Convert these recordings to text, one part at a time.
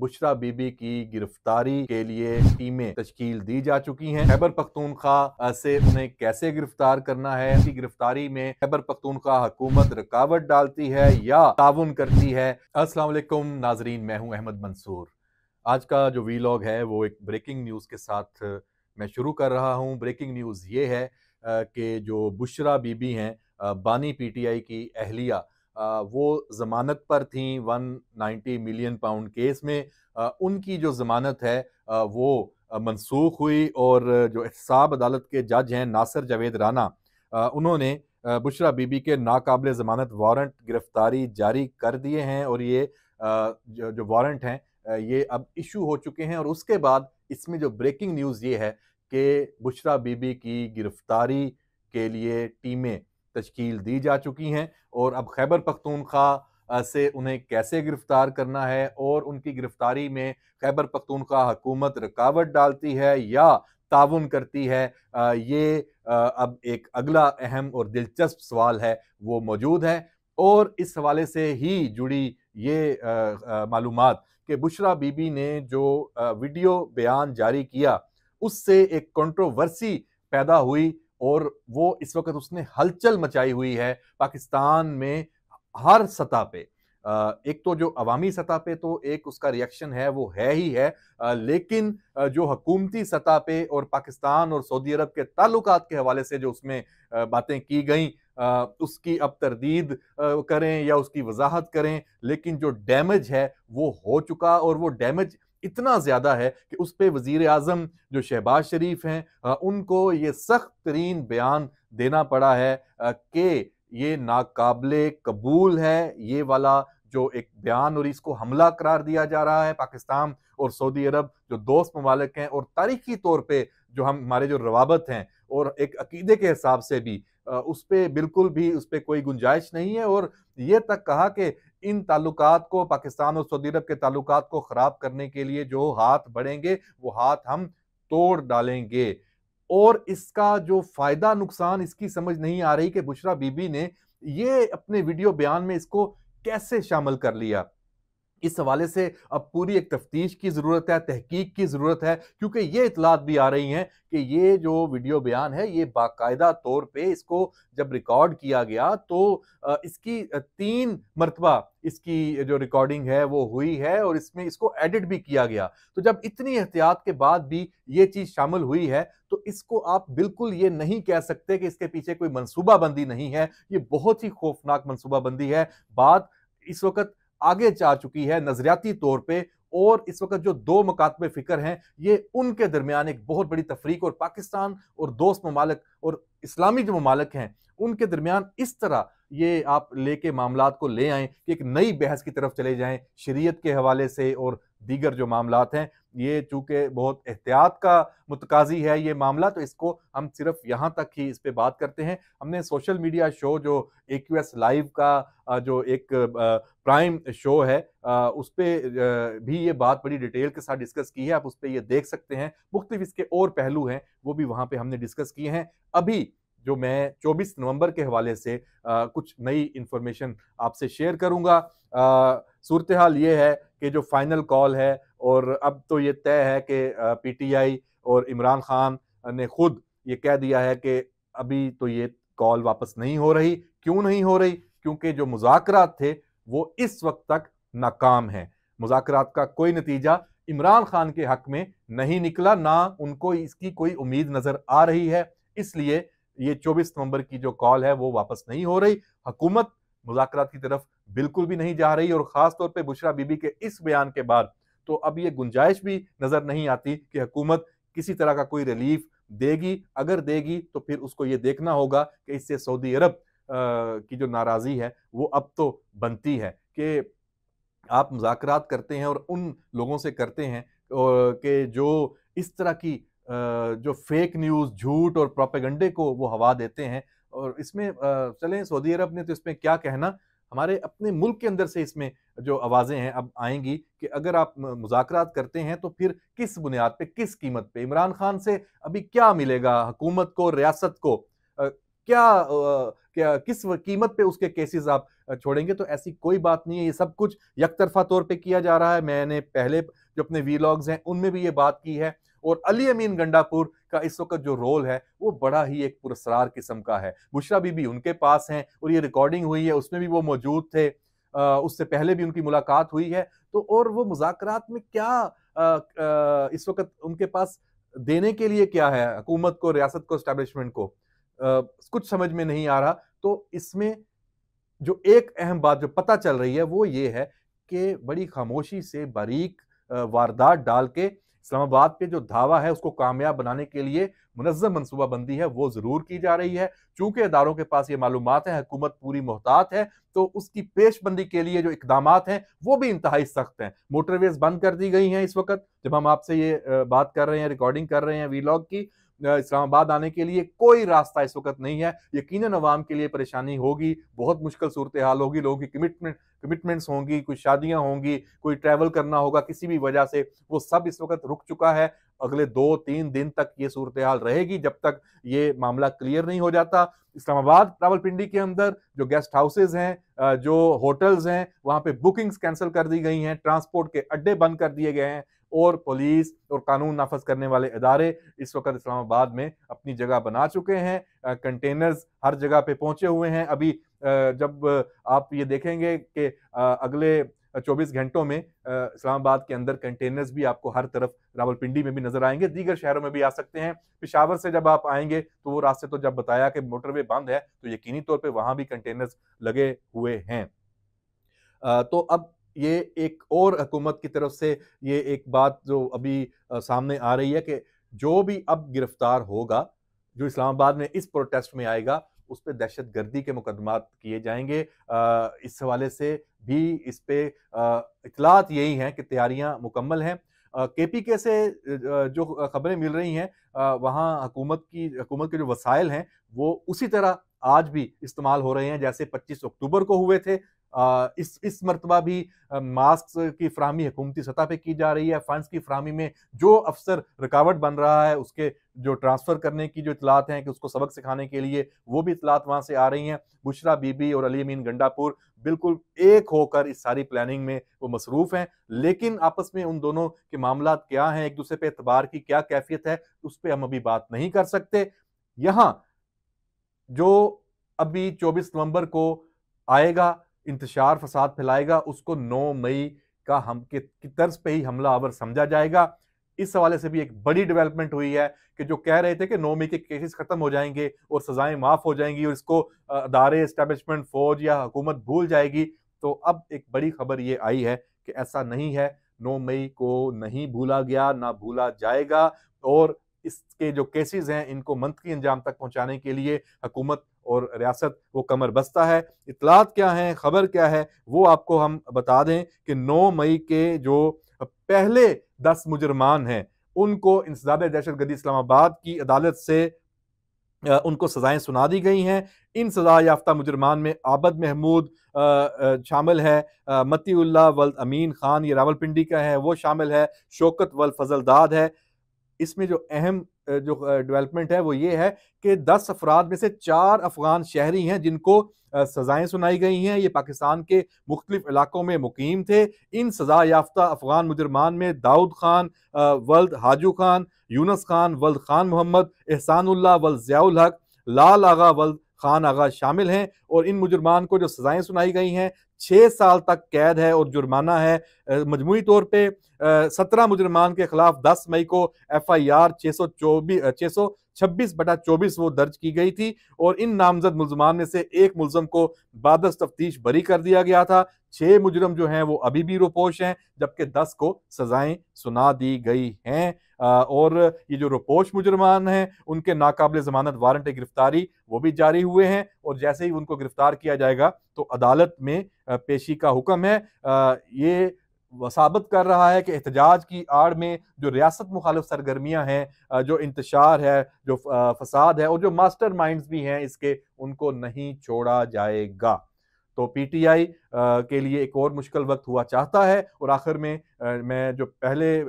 بشرا be be کی گرفتاری کے لیے ٹیمیں تشکیل دی جا چکی ہیں خیبر پختونخوا سے انہیں کیسے گرفتار کرنا ہے گرفتاری میں خیبر پختونخوا حکومت رکاوٹ ڈالتی ہے یا تعاون کرتی ہے السلام علیکم ناظرین میں ہوں احمد منصور آج کا جو وی لاگ ہے وہ ایک بریکنگ نیوز کے ساتھ میں شروع کر رہا ہوں بریکنگ نیوز یہ ہے کہ جو بشرا بی بی ہیں بانی پی ٹی آئی کی اہلیہ وہ ضمانت پر تھیں one ninety million pound case میں ان کی جو ضمانت ہے وہ منسوخ ہوئی اور جو احساب عدالت کے جج ہیں ناصر جاوید رانا انہوں نے بشرا بی بی کے ناقابل ضمانت وارنٹ گرفتاری جاری کر دیے ہیں اور یہ جو وارنٹ ہیں یہ اب ایشو ہو چکے ہیں اور اس کے بعد اس میں جو بریکنگ نیوز یہ ہے کہ بشرا بی بی کی گرفتاری کے لیے ٹیمیں تشکیل دی جا چکی ہیں اور اب خیبر پختونخوا سے انہیں کیسے گرفتار کرنا ہے اور ان کی گرفتاری میں خیبر پختونخوا حکومت رکاوٹ ڈالتی ہے یا تعاون کرتی ہے یہ اب ایک اگلا اہم اور دلچسپ سوال ہے وہ موجود ہے اور اس حوالے سے ہی جڑی یہ معلومات کہ بشرا بی بی نے جو ویڈیو بیان جاری کیا اس سے ایک کنٹروورسی پیدا ہوئی اور وہ اس وقت اس نے ہلچل مچائی ہوئی ہے پاکستان میں ہر سطح پہ ایک تو جو عوامی سطح پہ تو ایک اس کا ریئیکشن ہے وہ ہے ہی ہے لیکن جو حکومتی سطح پہ اور پاکستان اور سعودی عرب کے تعلقات کے حوالے سے جو اس میں باتیں کی گئیں اس کی اب تردید کریں یا اس کی وضاحت کریں لیکن جو ڈیمیج ہے وہ ہو چکا اور وہ ڈیمیج اتنا زیادہ ہے کہ اس پہ وزیر اعظم جو شہباز شریف ہیں ان کو یہ سخت ترین بیان دینا پڑا ہے کہ یہ ناقابل قبول ہے یہ والا جو ایک بیان اور اس کو حملہ قرار دیا جا رہا ہے پاکستان اور سعودی عرب جو دوست ممالک ہیں اور تاریخی طور پہ جو ہمارے جو روابط ہیں اور ایک عقیدے کے حساب سے بھی اس پہ بالکل بھی اس پہ کوئی گنجائش نہیں ہے اور یہ تک کہا کہ ان تعلقات کو پاکستان اور سعودی عرب کے تعلقات کو خراب کرنے کے لیے جو ہاتھ بڑھیں گے وہ ہاتھ ہم توڑ ڈالیں گے اور اس کا جو فائدہ نقصان اس کی سمجھ نہیں آ رہی کہ بشرا بی بی نے یہ اپنے ویڈیو بیان میں اس کو کیسے شامل کر لیا اس حوالے سے اب پوری ایک تفتیش کی ضرورت ہے تحقیق کی ضرورت ہے کیونکہ یہ اطلاعات بھی آ رہی ہیں کہ یہ جو ویڈیو بیان ہے یہ باقاعدہ طور پہ اس کو جب ریکارڈ کیا گیا تو اس کی تین مرتبہ اس کی جو ریکارڈنگ ہے وہ ہوئی ہے اور اس میں اس کو ایڈٹ بھی کیا گیا تو جب اتنی احتیاط کے بعد بھی یہ چیز شامل ہوئی ہے تو اس کو آپ بالکل یہ نہیں کہہ سکتے کہ اس کے پیچھے کوئی منصوبہ بندی نہیں ہے یہ بہت ہی خوفناک منصوبہ بندی ہے بات اس وقت آگے جا چکی ہے نظریاتی طور پہ اور اس وقت جو دو مکاتب فکر ہیں یہ ان کے درمیان ایک بہت بڑی تفریق اور پاکستان اور دوست ممالک اور اسلامی جو ممالک ہیں ان کے درمیان اس طرح یہ آپ لے کے معاملات کو لے آئیں کہ ایک نئی بحث کی طرف چلے جائیں شریعت کے حوالے سے اور دیگر جو معاملات ہیں یہ چونکہ بہت احتیاط کا متقاضی ہے یہ معاملہ تو اس کو ہم صرف یہاں تک ہی اس پہ بات کرتے ہیں ہم نے سوشل میڈیا شو جو اے کیو ایس لائیو کا جو ایک پرائم شو ہے اس پہ بھی یہ بات بڑی ڈیٹیل کے ساتھ ڈسکس کی ہے آپ اس پہ یہ دیکھ سکتے ہیں مختلف اس کے اور پہلو ہیں وہ بھی وہاں پہ ہم نے ڈسکس کیے ہیں ابھی جو میں چوبیس نومبر کے حوالے سے کچھ نئی انفارمیشن آپ سے شیئر کروں گا صورتحال یہ ہے کہ جو فائنل کال ہے اور اب تو یہ طے ہے کہ پی ٹی آئی اور عمران خان نے خود یہ کہہ دیا ہے کہ ابھی تو یہ کال واپس نہیں ہو رہی کیوں نہیں ہو رہی کیونکہ جو مذاکرات تھے وہ اس وقت تک ناکام ہیں مذاکرات کا کوئی نتیجہ عمران خان کے حق میں نہیں نکلا نہ ان کو اس کی کوئی امید نظر آ رہی ہے اس لیے یہ چوبیس نومبر کی جو کال ہے وہ واپس نہیں ہو رہی حکومت مذاکرات کی طرف بالکل بھی نہیں جا رہی اور خاص طور پہ بشرا بی بی کے اس بیان کے بعد تو اب یہ گنجائش بھی نظر نہیں آتی کہ حکومت کسی طرح کا کوئی ریلیف دے گی اگر دے گی تو پھر اس کو یہ دیکھنا ہوگا کہ اس سے سعودی عرب کی جو ناراضی ہے وہ اب تو بنتی ہے کہ آپ مذاکرات کرتے ہیں اور ان لوگوں سے کرتے ہیں کہ جو اس طرح کی جو فیک نیوز جھوٹ اور پروپیگنڈے کو وہ ہوا دیتے ہیں اور اس میں چلیں سعودی عرب نے تو اس میں کیا کہنا ہمارے اپنے ملک کے اندر سے اس میں جو آوازیں ہیں اب آئیں گی کہ اگر آپ مذاکرات کرتے ہیں تو پھر کس بنیاد پہ کس قیمت پہ عمران خان سے ابھی کیا ملے گا حکومت کو ریاست کو کیا کس قیمت پہ اس کے کیسز آپ چھوڑیں گے تو ایسی کوئی بات نہیں ہے یہ سب کچھ یک طرفہ طور پہ کیا جا رہا ہے میں نے پہلے جو اپنے وی لاگز ہیں ان میں بھی یہ بات کی ہے اور علی امین گنڈاپور کا اس وقت جو رول ہے وہ بڑا ہی ایک پرسرار قسم کا ہے مشرا بی بی ان کے پاس ہیں اور یہ ریکارڈنگ ہوئی ہے اس میں بھی وہ موجود تھے اس سے پہلے بھی ان کی ملاقات ہوئی ہے تو اور وہ مذاکرات میں کیا اس وقت ان کے پاس دینے کے لیے کیا ہے حکومت کو ریاست کو اسٹیبلشمنٹ کو کچھ سمجھ میں نہیں آ رہا تو اس میں جو ایک اہم بات جو پتہ چل رہی ہے وہ یہ ہے کہ بڑی خاموشی سے باریک واردات ڈال کے اسلام آباد پہ جو دھاوا ہے اس کو کامیاب بنانے کے لیے منظم منصوبہ بندی ہے وہ ضرور کی جا رہی ہے چونکہ اداروں کے پاس یہ معلومات ہیں حکومت پوری محتاط ہے تو اس کی پیش بندی کے لیے جو اقدامات ہیں وہ بھی انتہائی سخت ہیں موٹر ویز بند کر دی گئی ہیں اس وقت جب ہم آپ سے یہ بات کر رہے ہیں ریکارڈنگ کر رہے ہیں وی لاک کی اسلام آباد آنے کے لیے کوئی راستہ اس وقت نہیں ہے یقیناً عوام کے لیے پریشانی ہوگی بہت مشکل صورتحال ہوگی لوگوں کی کمٹمنٹ کمٹمنٹس ہوں گی کوئی شادیاں ہوں گی کوئی ٹریول کرنا ہوگا کسی بھی وجہ سے وہ سب اس وقت رک چکا ہے اگلے دو تین دن تک یہ صورتحال رہے گی جب تک یہ معاملہ کلیئر نہیں ہو جاتا اسلام آباد ٹراول پنڈی کے اندر جو گیسٹ ہاؤسز ہیں جو ہوٹلز ہیں وہاں پہ بکنگز کینسل کر دی گئی ہیں ٹرانسپورٹ کے اڈے بند کر دیے گئے ہیں اور پولیس اور قانون نافذ کرنے والے ادارے اس وقت اسلام آباد میں اپنی جگہ بنا چکے ہیں کنٹینرز ہر جگہ پہ پہنچے ہوئے ہیں ابھی جب آپ یہ دیکھیں گے کہ اگلے چوبیس گھنٹوں میں اسلام آباد کے اندر کنٹینرز بھی آپ کو ہر طرف راول پنڈی میں بھی نظر آئیں گے دیگر شہروں میں بھی آ سکتے ہیں پشاور سے جب آپ آئیں گے تو وہ راستے تو جب بتایا کہ موٹر وے بند ہے تو یقینی طور پہ وہاں بھی کنٹینرز لگے ہوئے ہیں تو اب یہ ایک اور حکومت کی طرف سے یہ ایک بات جو ابھی سامنے آ رہی ہے کہ جو بھی اب گرفتار ہوگا جو اسلام آباد میں اس پروٹیسٹ میں آئے گا اس پہ دہشت گردی کے مقدمات کیے جائیں گے اس حوالے سے بھی اس پہ اطلاعات یہی ہیں کہ تیاریاں مکمل ہیں کے پی کے سے جو خبریں مل رہی ہیں وہاں حکومت کی حکومت کے جو وسائل ہیں وہ اسی طرح آج بھی استعمال ہو رہے ہیں جیسے پچیس اکتوبر کو ہوئے تھے اس اس مرتبہ بھی ماسک کی فراہمی حکومتی سطح پہ کی جا رہی ہے فنڈز کی فراہمی میں جو افسر رکاوٹ بن رہا ہے اس کے جو ٹرانسفر کرنے کی جو اطلاعات ہیں کہ اس کو سبق سکھانے کے لیے وہ بھی اطلاعات وہاں سے آ رہی ہیں بشرا بی بی اور علی امین گنڈا پور بالکل ایک ہو کر اس ساری پلاننگ میں وہ مصروف ہیں لیکن آپس میں ان دونوں کے معاملات کیا ہیں ایک دوسرے پہ اعتبار کی کیا کیفیت ہے اس پہ ہم ابھی بات نہیں کر سکتے یہاں جو ابھی چوبیس نومبر کو آئے گا انتشار فساد پھیلائے گا اس کو نو مئی کا ہم طرز پہ ہی حملہ آور سمجھا جائے گا اس حوالے سے بھی ایک بڑی ڈیولپمنٹ ہوئی ہے کہ جو کہہ رہے تھے کہ نو مئی کے کیسز ختم ہو جائیں گے اور سزائیں معاف ہو جائیں گی اور اس کو ادارے اسٹیبلشمنٹ فوج یا حکومت بھول جائے گی تو اب ایک بڑی خبر یہ آئی ہے کہ ایسا نہیں ہے نو مئی کو نہیں بھولا گیا نہ بھولا جائے گا اور اس کے جو کیسز ہیں ان کو منطقی انجام تک پہنچانے کے لیے حکومت اور ریاست وہ کمر بستہ ہے اطلاعات کیا ہیں خبر کیا ہے وہ آپ کو ہم بتا دیں کہ نو مئی کے جو پہلے دس مجرمان ہیں ان کو انسداد دہشت گردی اسلام آباد کی عدالت سے ان کو سزائیں سنا دی گئی ہیں ان سزا یافتہ مجرمان میں عابد محمود شامل ہے متی اللہ ولد امین خان یہ راول پنڈی کا ہے وہ شامل ہے شوکت ولد فضل داد ہے اس میں جو اہم جو ڈیولپمنٹ ہے وہ یہ ہے کہ دس افراد میں سے چار افغان شہری ہیں جن کو سزائیں سنائی گئی ہیں یہ پاکستان کے مختلف علاقوں میں مقیم تھے ان سزا یافتہ افغان مجرمان میں داؤد خان ولد حاجو خان یونس خان ولد خان محمد احسان اللہ ولد ضیاء الحق لال آغا ولد خان آغا شامل ہیں اور ان مجرمان کو جو سزائیں سنائی گئی ہیں چھ سال تک قید ہے اور جرمانہ ہے مجموعی طور پہ سترہ مجرمان کے خلاف دس مئی کو ایف آئی آر چھ سو چوبیس چھ سو چھبیس بٹا چوبیس وہ درج کی گئی تھی اور ان نامزد ملزمان میں سے ایک ملزم کو بادست تفتیش بری کر دیا گیا تھا چھے مجرم جو ہیں وہ ابھی بھی روپوش ہیں جبکہ دس کو سزائیں سنا دی گئی ہیں اور یہ جو روپوش مجرمان ہیں ان کے ناقابل زمانت وارنٹ گرفتاری وہ بھی جاری ہوئے ہیں اور جیسے ہی ان کو گرفتار کیا جائے گا تو عدالت میں پیشی کا حکم ہے یہ ثابت کر رہا ہے کہ احتجاج کی آڑ میں جو ریاست مخالف سرگرمیاں ہیں جو انتشار ہے جو فساد ہے اور جو ماسٹر مائنڈز بھی ہیں اس کے ان کو نہیں چھوڑا جائے گا تو پی ٹی آئی کے لیے ایک اور مشکل وقت ہوا چاہتا ہے اور آخر میں میں جو پہلے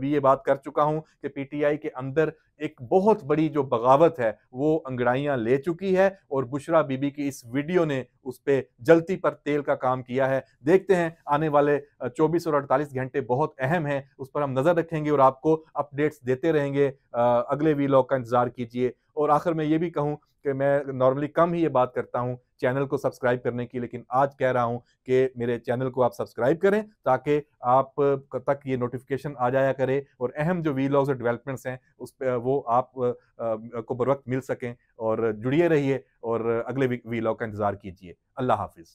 بھی یہ بات کر چکا ہوں کہ پی ٹی آئی کے اندر ایک بہت بڑی جو بغاوت ہے وہ انگڑائیاں لے چکی ہے اور بشرا بی بی کی اس ویڈیو نے اس پہ جلتی پر تیل کا کام کیا ہے دیکھتے ہیں آنے والے چوبیس اور اڑتالیس گھنٹے بہت اہم ہیں اس پر ہم نظر رکھیں گے اور آپ کو اپڈیٹس دیتے رہیں گے اگلے وی لوگ کا انتظار کیجئے اور آخر میں یہ بھی کہوں کہ میں نارملی کم ہی یہ بات کرتا ہوں چینل کو سبسکرائب کرنے کی لیکن آج کے کہہ رہا ہوں کہ میرے چینل کو آپ سبسکرائب کریں تاکہ آپ تک یہ نوٹیفکیشن آ جایا کرے اور اہم جو وی لاگز اور ڈیولپمنٹس ہیں اس پہ وہ آپ کو بروقت مل سکیں اور جڑیے رہیے اور اگلے وی لاگ کا انتظار کیجیے اللہ حافظ